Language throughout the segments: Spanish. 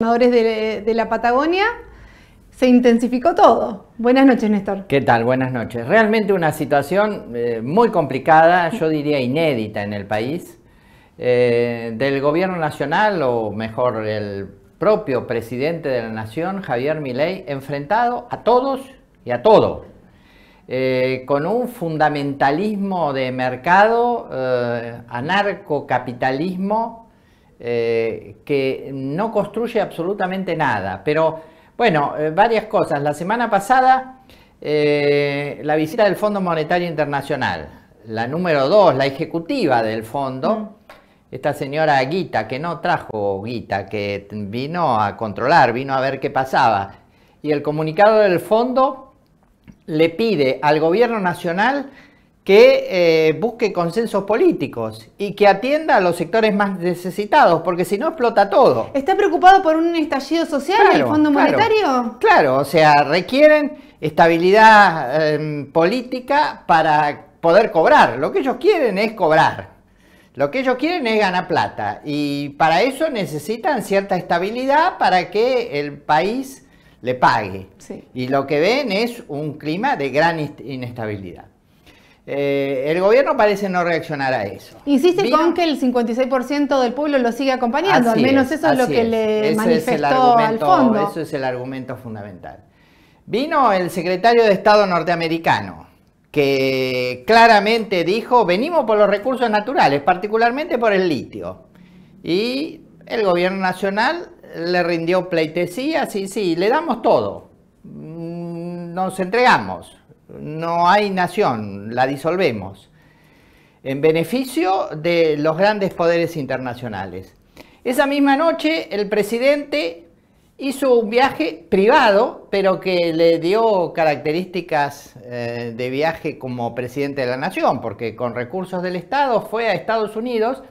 de, de la Patagonia, se intensificó todo. Buenas noches, Néstor. ¿Qué tal? Buenas noches. Realmente una situación eh, muy complicada, yo diría inédita en el país, eh, del gobierno nacional, o mejor, el propio presidente de la nación, Javier Milei, enfrentado a todos y a todo. Eh, con un fundamentalismo de mercado, anarcocapitalismo eh, que no construye absolutamente nada. Pero bueno, eh, varias cosas. La semana pasada, eh, la visita del Fondo Monetario Internacional, la número dos, la ejecutiva del fondo, mm. esta señora Guita, que no trajo Guita, que vino a controlar, vino a ver qué pasaba. Y el comunicado del fondo le pide al gobierno nacional que eh, busque consensos políticos y que atienda a los sectores más necesitados, porque si no explota todo. ¿Está preocupado por un estallido social el Fondo Monetario? Claro, o sea, requieren estabilidad em, política para poder cobrar. Lo que ellos quieren es cobrar. Lo que ellos quieren es ganar plata y para eso necesitan cierta estabilidad para que el país le pague. Y lo que ven es un clima de gran inestabilidad. Eh, el gobierno parece no reaccionar a eso. Insiste con que el 56% del pueblo lo sigue acompañando, al menos eso es lo que le manifestó al fondo. Eso es el argumento fundamental. Vino el secretario de Estado norteamericano, que claramente dijo, venimos por los recursos naturales, particularmente por el litio. Y el gobierno nacional le rindió pleitesía, sí, sí, le damos todo, mm, nos entregamos. No hay nación, la disolvemos, en beneficio de los grandes poderes internacionales. Esa misma noche el presidente hizo un viaje privado, pero que le dio características eh, de viaje como presidente de la nación, porque con recursos del Estado fue a Estados Unidos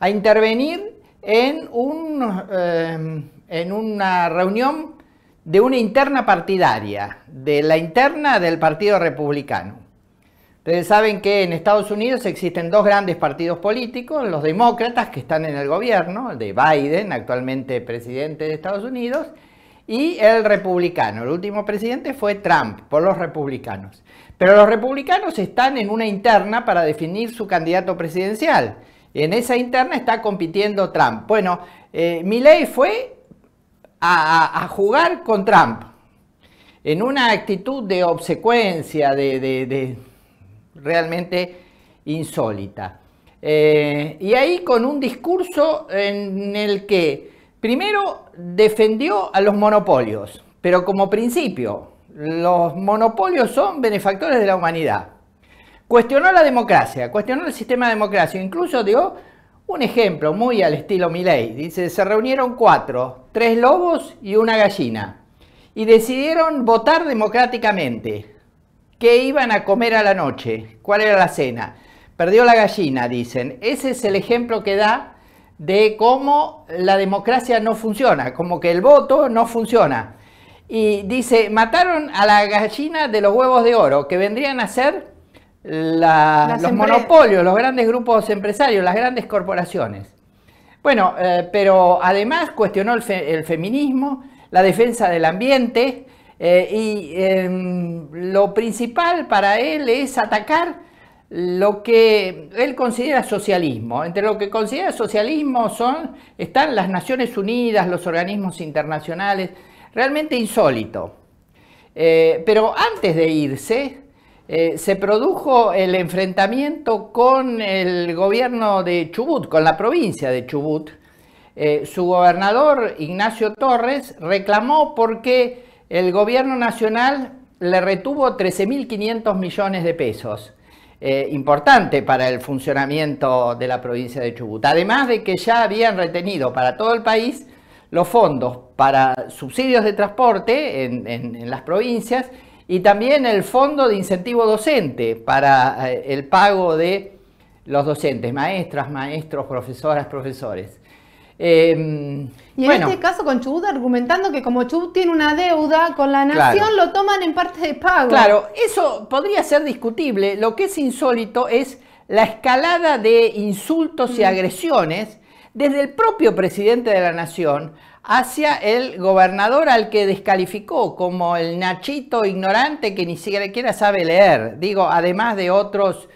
a intervenir en, eh, en una reunión de una interna partidaria, de la interna del Partido Republicano. Ustedes saben que en Estados Unidos existen dos grandes partidos políticos, los demócratas que están en el gobierno, el de Biden, actualmente presidente de Estados Unidos, y el republicano. El último presidente fue Trump por los republicanos. Pero los republicanos están en una interna para definir su candidato presidencial. En esa interna está compitiendo Trump. Bueno, eh, mi ley fue a, jugar con Trump en una actitud de obsecuencia, de, realmente insólita. Eh, y ahí con un discurso en el que primero defendió a los monopolios, pero como principio, los monopolios son benefactores de la humanidad. Cuestionó la democracia, cuestionó el sistema de democracia, incluso dio un ejemplo muy al estilo Milei. Dice, se reunieron cuatro, tres lobos y una gallina. Y decidieron votar democráticamente. ¿Qué iban a comer a la noche? ¿Cuál era la cena? Perdió la gallina, dicen. Ese es el ejemplo que da de cómo la democracia no funciona, como que el voto no funciona. Y dice, mataron a la gallina de los huevos de oro, que vendrían a ser los monopolios, los grandes grupos empresarios, las grandes corporaciones. Bueno, eh, pero además cuestionó el, feminismo, la defensa del ambiente eh, y em, lo principal para él es atacar lo que él considera socialismo. Entre lo que considera socialismo son, están las Naciones Unidas, los organismos internacionales, realmente insólito. Eh, pero antes de irse, eh, se produjo el enfrentamiento con el gobierno de Chubut, con la provincia de Chubut. Eh, su gobernador, Ignacio Torres, reclamó porque el gobierno nacional le retuvo 13.500 millones de pesos. Eh, importante para el funcionamiento de la provincia de Chubut. Además de que ya habían retenido para todo el país los fondos para subsidios de transporte en las provincias y también el fondo de incentivo docente para eh, el pago de los docentes, maestras, maestros, profesoras, profesores. Em, y en este caso con Chubut argumentando que como Chubut tiene una deuda con la nación, lo toman en parte de pago. Claro, eso podría ser discutible. Lo que es insólito es la escalada de insultos y mm. agresiones desde el propio presidente de la nación hacia el gobernador al que descalificó como el nachito ignorante que ni siquiera sabe leer, digo, además de otros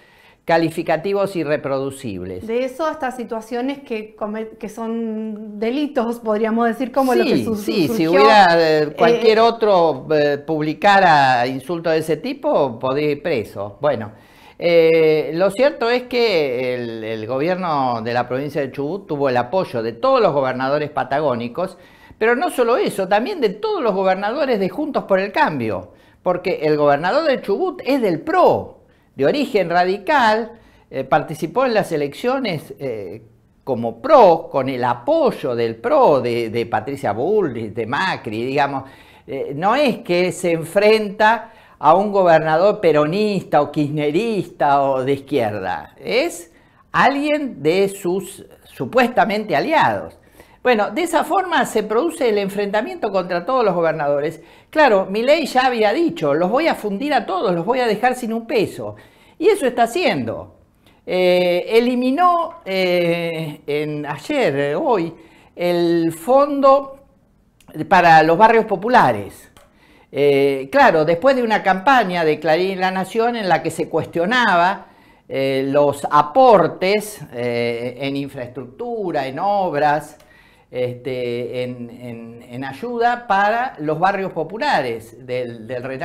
calificativos irreproducibles. De eso hasta situaciones que, que son delitos, podríamos decir, como lo que Sí, si hubiera eh, eh, cualquier otro eh, publicara insultos de ese tipo, podría ir preso. Bueno. Eh, lo cierto es que el, gobierno de la provincia de Chubut tuvo el apoyo de todos los gobernadores patagónicos, pero no solo eso, también de todos los gobernadores de Juntos por el Cambio, porque el gobernador de Chubut es del PRO, de origen radical, eh, participó en las elecciones eh, como PRO, con el apoyo del PRO de, Patricia Bullrich, de Macri, digamos. no es que se enfrenta a un gobernador peronista o kirchnerista o de izquierda, es alguien de sus supuestamente aliados. Bueno, de esa forma se produce el enfrentamiento contra todos los gobernadores. Claro, Milei ya había dicho, los voy a fundir a todos, los voy a dejar sin un peso. Y eso está haciendo. Eh, eliminó eh, en, ayer, eh, hoy, el fondo para los barrios populares. Eh, claro, después de una campaña de Clarín y La Nación en la que se cuestionaba eh, los aportes eh, en infraestructura, en obras, este, en, ayuda para los barrios populares del, del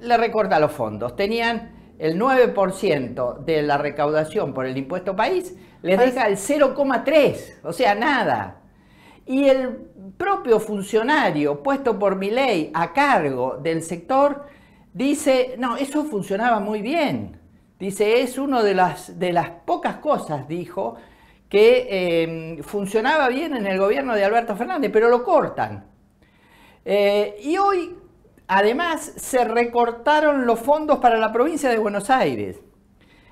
le recorta los fondos. Tenían el 9% de la recaudación por el impuesto país, les deja el 0,3%, o sea, nada. Y el propio funcionario puesto por mi ley a cargo del sector dice, no, eso funcionaba muy bien. Dice, es una de las, de las pocas cosas, dijo, que em, funcionaba bien en el gobierno de Alberto Fernández, pero lo cortan. Eh, y hoy, además, se recortaron los fondos para la provincia de Buenos Aires.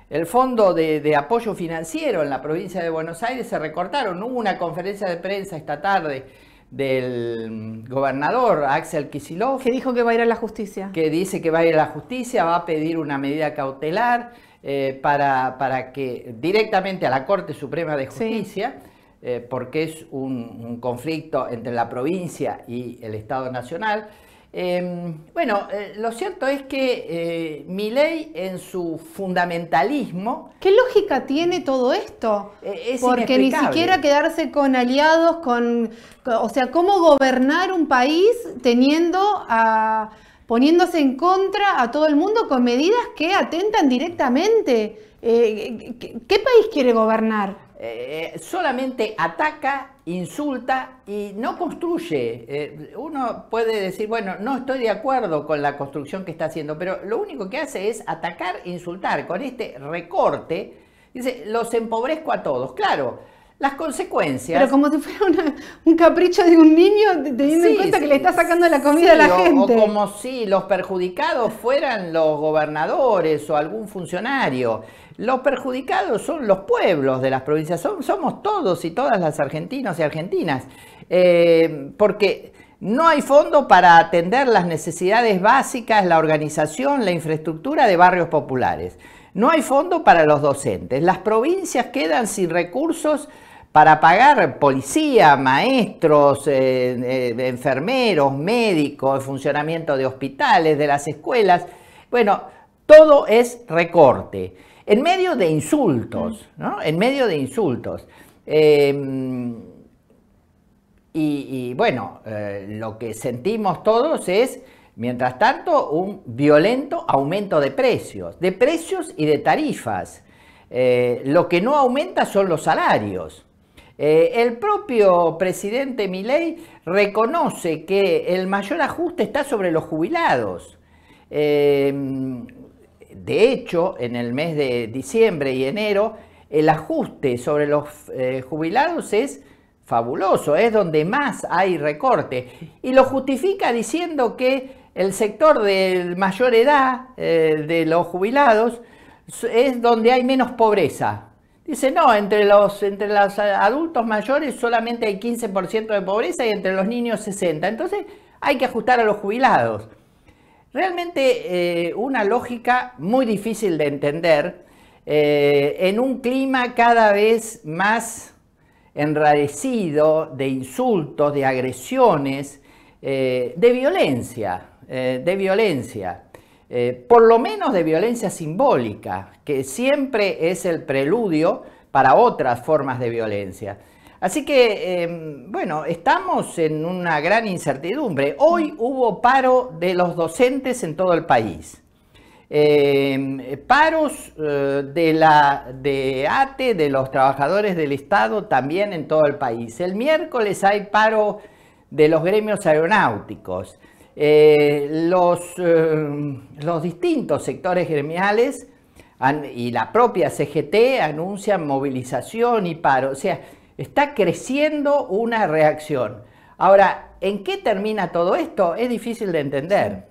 El fondo de, de, apoyo financiero en la provincia de Buenos Aires se recortaron. Hubo una conferencia de prensa esta tarde del gobernador Axel Kicillof. Que dijo que va a ir a la justicia. Que dice que va a ir a la justicia, va a pedir una medida cautelar eh, para, que directamente a la Corte Suprema de Justicia, eh, porque es un conflicto entre la provincia y el Estado Nacional, Em, bueno, eh, lo cierto es que eh, ley en su fundamentalismo... ¿Qué lógica tiene todo esto? E-, Porque ni siquiera quedarse con aliados, con, O sea, ¿cómo gobernar un país teniendo a poniéndose en contra a todo el mundo con medidas que atentan directamente. Eh, ¿qué, país quiere gobernar? Eh, solamente ataca insulta y no construye. Eh, uno puede decir, bueno, no estoy de acuerdo con la construcción que está haciendo, pero lo único que hace es atacar, e insultar. Con este recorte, dice, los empobrezco a todos. Claro, las consecuencias. Pero como si fuera un capricho de un niño, teniendo en cuenta que le está sacando la comida a la gente. O, como si los perjudicados fueran los gobernadores o algún funcionario. Los perjudicados son los pueblos de las provincias, somos todos y todas las argentinos y argentinas. Eh, porque no hay fondo para atender las necesidades básicas, la organización, la infraestructura de barrios populares. No hay fondo para los docentes. Las provincias quedan sin recursos para pagar policía, maestros, eh, eh, enfermeros, médicos, funcionamiento de hospitales, de las escuelas. Bueno, todo es recorte. En medio de insultos, ¿no? En medio de insultos. Em, y, y, bueno, eh, lo que sentimos todos es, mientras tanto, un violento aumento de precios, de precios y de tarifas. lo que no aumenta son los salarios. Eh, el propio presidente Milei reconoce que el mayor ajuste está sobre los jubilados. Em, de hecho, en el mes de diciembre y enero, el ajuste sobre los eh, jubilados es fabuloso, es donde más hay recorte. Y lo justifica diciendo que el sector de mayor edad, eh, de los jubilados, es donde hay menos pobreza. Dice, no, entre los, entre los eh, adultos mayores solamente hay 15% de pobreza y entre los niños 60%. Entonces hay que ajustar a los jubilados. Realmente eh, una lógica muy difícil de entender eh, en un clima cada vez más enrarecido de insultos, de agresiones, de violencia, de violencia. Eh, por lo menos de violencia simbólica, que siempre es el preludio para otras formas de violencia. Así que, em, bueno, estamos en una gran incertidumbre. Hoy hubo paro de los docentes en todo el país. Em, paros eh, de la de ATE, de los trabajadores del Estado, también en todo el país. El miércoles hay paro de los gremios aeronáuticos. Eh, eh, los, distintos sectores gremiales y la propia CGT anuncian movilización y paro. O sea, está creciendo una reacción. Ahora, ¿en qué termina todo esto? Es difícil de entender.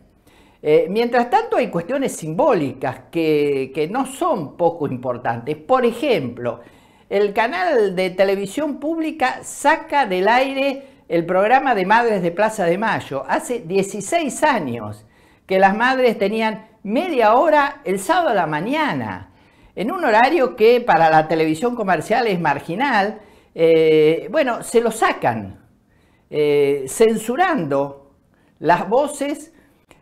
Eh, mientras tanto, hay cuestiones simbólicas que, que, no son poco importantes. Por ejemplo, el canal de televisión pública saca del aire el programa de madres de Plaza de Mayo. Hace 16 años que las madres tenían media hora el sábado a la mañana, en un horario que para la televisión comercial es marginal. Eh, bueno, se lo sacan, eh, censurando las voces,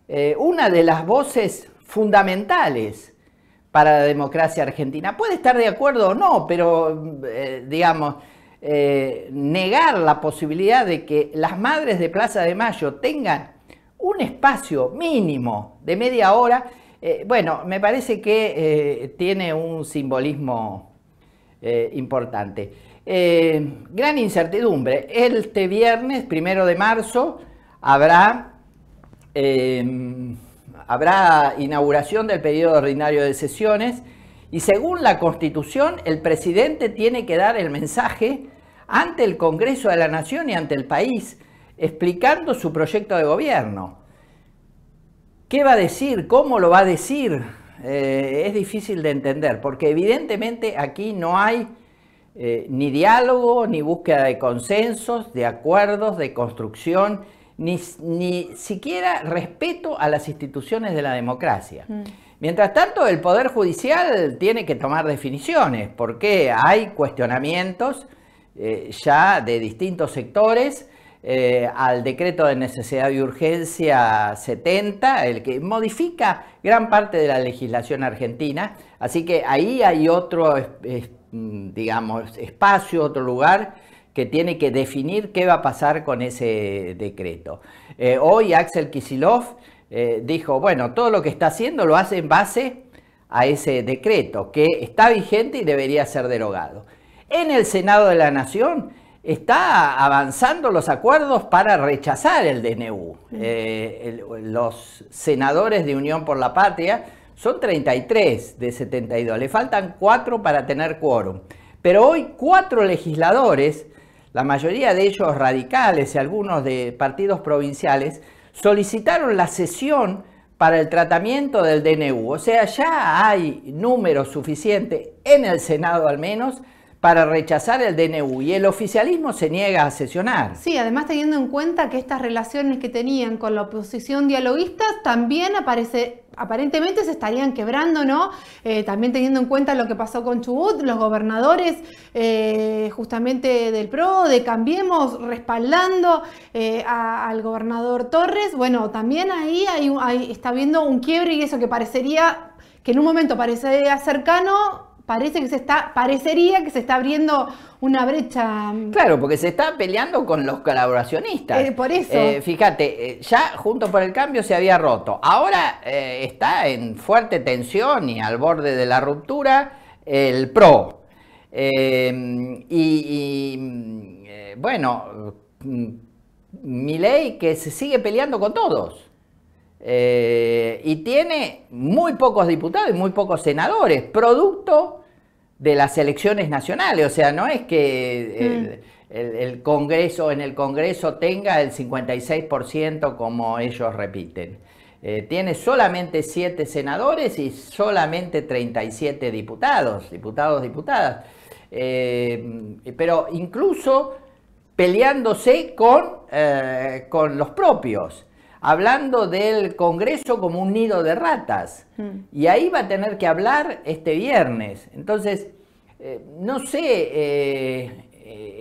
eh, una de las voces fundamentales para la democracia argentina. Puede estar de acuerdo o no, pero digamos, eh, negar la posibilidad de que las madres de Plaza de Mayo tengan un espacio mínimo de media hora, eh, bueno, me parece que eh, tiene un simbolismo importante. gran incertidumbre. Este viernes, primero de marzo, habrá, em, habrá inauguración del periodo ordinario de sesiones. Y según la Constitución, el presidente tiene que dar el mensaje ante el Congreso de la Nación y ante el país, explicando su proyecto de gobierno. ¿Qué va a decir? ¿Cómo lo va a decir? Eh, es difícil de entender, porque evidentemente aquí no hay eh, ni diálogo, ni búsqueda de consensos, de acuerdos, de construcción, ni, siquiera respeto a las instituciones de la democracia. Mm. Mientras tanto, el Poder Judicial tiene que tomar definiciones, porque hay cuestionamientos eh, ya de distintos sectores eh, al decreto de necesidad y urgencia 70, el que modifica gran parte de la legislación argentina. Así que ahí hay otro, mm, digamos, espacio, otro lugar que tiene que definir qué va a pasar con ese decreto. Eh, hoy Axel Kisilov dijo, bueno, todo lo que está haciendo lo hace en base a ese decreto que está vigente y debería ser derogado en el Senado de la Nación está avanzando los acuerdos para rechazar el DNU. Eh, los senadores de Unión por la Patria son 33 de 72, le faltan 4 para tener quórum. Pero hoy cuatro legisladores, la mayoría de ellos radicales y algunos de partidos provinciales, solicitaron la sesión para el tratamiento del DNU. O sea, ya hay número suficiente en el Senado al menos para rechazar el DNU y el oficialismo se niega a sesionar. Sí, además teniendo en cuenta que estas relaciones que tenían con la oposición dialoguista también aparece, aparentemente se estarían quebrando, ¿no? Eh, también teniendo en cuenta lo que pasó con Chubut, los gobernadores eh, justamente del PRO, de Cambiemos, respaldando eh, al gobernador Torres, bueno, también ahí, hay, está viendo un quiebre y eso que parecería, que en un momento parece cercano, parece que se está, parecería que se está abriendo una brecha. Mm, claro, porque se está peleando con los colaboracionistas. Eh, por eso. Eh, fíjate, eh, ya junto por el Cambio se había roto. Ahora está en fuerte tensión y al borde de la ruptura el PRO. y, mm, bueno, mm, mi ley que se sigue peleando con todos. y tiene muy pocos diputados y muy pocos senadores, producto de las elecciones nacionales. O sea, no es que eh, mm. el, Congreso, en el Congreso tenga el 56% como ellos repiten. Eh, tiene solamente siete senadores y solamente 37 diputados, diputados, diputadas. Eh, pero incluso peleándose con, con los propios hablando del Congreso como un nido de ratas. Mm. Y ahí va a tener que hablar este viernes. Entonces, eh, no sé eh,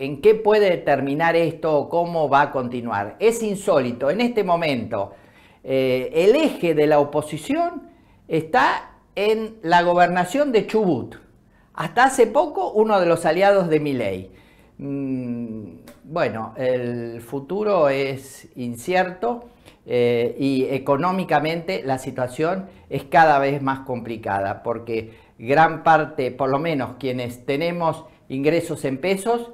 en qué puede terminar esto o cómo va a continuar. Es insólito. En este momento, eh, el eje de la oposición está en la gobernación de Chubut. Hasta hace poco, uno de los aliados de Miley. Mm, bueno, el futuro es incierto eh, y económicamente la situación es cada vez más complicada porque gran parte, por lo menos quienes tenemos ingresos en pesos,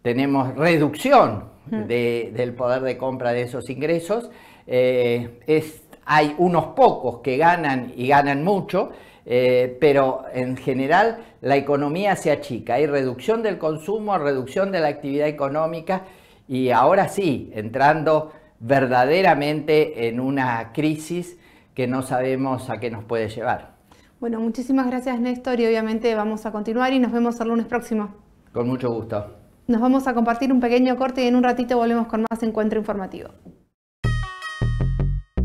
tenemos reducción mm. del poder de compra de esos ingresos. Eh, hay unos pocos que ganan y ganan mucho eh, pero en general la economía se achica. Hay reducción del consumo, reducción de la actividad económica y ahora sí, entrando verdaderamente en una crisis que no sabemos a qué nos puede llevar. Bueno, muchísimas gracias Néstor y obviamente vamos a continuar y nos vemos el lunes próximo. Con mucho gusto. Nos vamos a compartir un pequeño corte y en un ratito volvemos con más encuentro informativo.